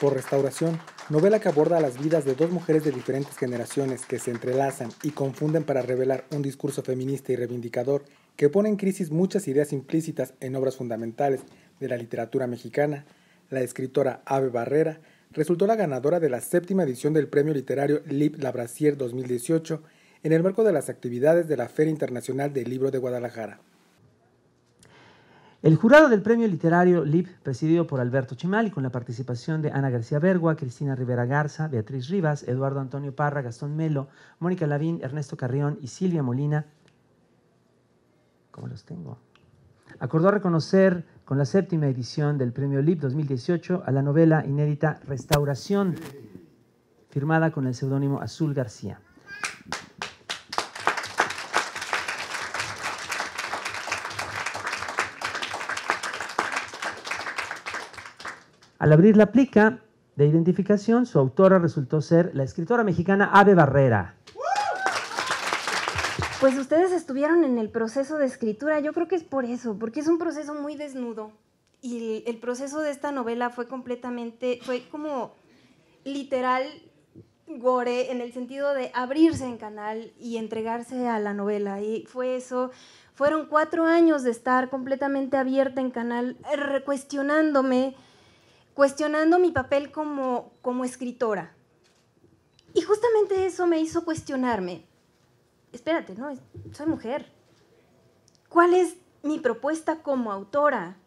Por Restauración, novela que aborda las vidas de dos mujeres de diferentes generaciones que se entrelazan y confunden para revelar un discurso feminista y reivindicador que pone en crisis muchas ideas implícitas en obras fundamentales de la literatura mexicana, la escritora Ave Barrera resultó la ganadora de la séptima edición del premio literario Lib Labrasier 2018 en el marco de las actividades de la Feria Internacional del Libro de Guadalajara. El jurado del premio literario LIB, presidido por Alberto Chimal y con la participación de Ana García Bergua, Cristina Rivera Garza, Beatriz Rivas, Eduardo Antonio Parra, Gastón Melo, Mónica Lavín, Ernesto Carrión y Silvia Molina, los tengo? Acordó reconocer con la séptima edición del premio LIB 2018 a la novela inédita Restauración, firmada con el seudónimo Azul García. Al abrir la plica de identificación, su autora resultó ser la escritora mexicana Ave Barrera. Pues ustedes estuvieron en el proceso de escritura, yo creo que es por eso, porque es un proceso muy desnudo. Y el, proceso de esta novela fue completamente, fue como literal gore en el sentido de abrirse en canal y entregarse a la novela. Y fue eso, fueron cuatro años de estar completamente abierta en canal, cuestionándome cuestionando mi papel como, como escritora. Y justamente eso me hizo cuestionarme. Espérate, ¿no? Soy mujer. ¿Cuál es mi propuesta como autora?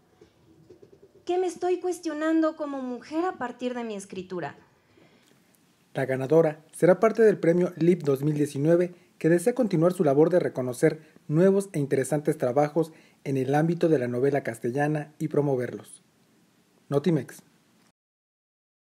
¿Qué me estoy cuestionando como mujer a partir de mi escritura? La ganadora será parte del premio LIP 2019 que desea continuar su labor de reconocer nuevos e interesantes trabajos en el ámbito de la novela castellana y promoverlos. Notimex.